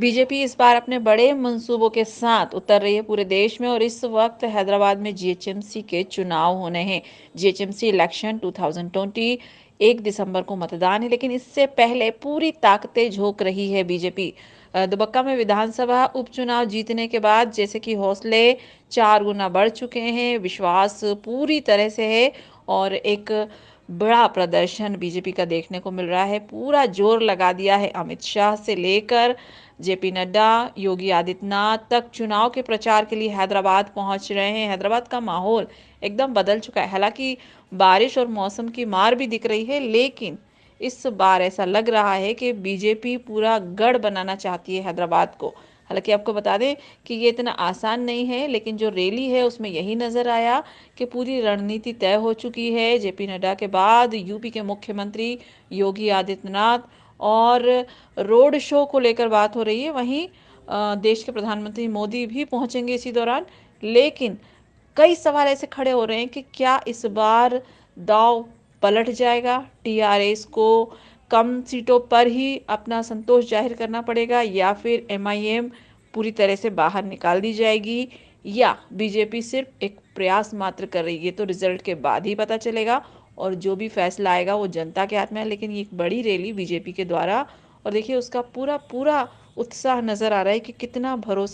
BJP इस बार अपने बड़े मंसूबों के साथ उतर रही है पूरे देश में और इस वक्त हैदराबाद में जीएचएमसी के चुनाव होने हैं जीएचएमसी इलेक्शन 2020 एक दिसंबर को मतदान है लेकिन इससे पहले पूरी ताकतें झोंक रही है बीजेपी दुबक्का में विधानसभा उपचुनाव जीतने के बाद जैसे कि हौसले चार गुना बढ़ चुके हैं विश्वास पूरी तरह से है और एक बड़ा प्रदर्शन बीजेपी का देखने को मिल रहा है पूरा जोर लगा दिया है अमित शाह से लेकर जेपी नड्डा योगी आदित्यनाथ तक चुनाव के प्रचार के लिए हैदराबाद पहुंच रहे हैं हैदराबाद का माहौल एकदम बदल चुका है हालांकि बारिश और मौसम की मार भी दिख रही है लेकिन इस बार ऐसा लग रहा है कि बीजेपी पूरा गढ़ बनाना चाहती है हैदराबाद को हालांकि आपको बता दें कि ये इतना आसान नहीं है लेकिन जो रैली है उसमें यही नज़र आया कि पूरी रणनीति तय हो चुकी है जेपी नड्डा के बाद यूपी के मुख्यमंत्री योगी आदित्यनाथ और रोड शो को लेकर बात हो रही है वहीं देश के प्रधानमंत्री मोदी भी पहुंचेंगे इसी दौरान लेकिन कई सवाल ऐसे खड़े हो रहे हैं कि क्या इस बार दाव पलट जाएगा टीआरएस को कम सीटों पर ही अपना संतोष जाहिर करना पड़ेगा या फिर एमआईएम पूरी तरह से बाहर निकाल दी जाएगी या बीजेपी सिर्फ एक प्रयास मात्र कर रही है तो रिजल्ट के बाद ही पता चलेगा और जो भी फैसला आएगा वो जनता के हाथ में है लेकिन ये एक बड़ी रैली बीजेपी के द्वारा और देखिए उसका पूरा पूरा उत्साह नज़र आ रहा है कि कितना भरोसा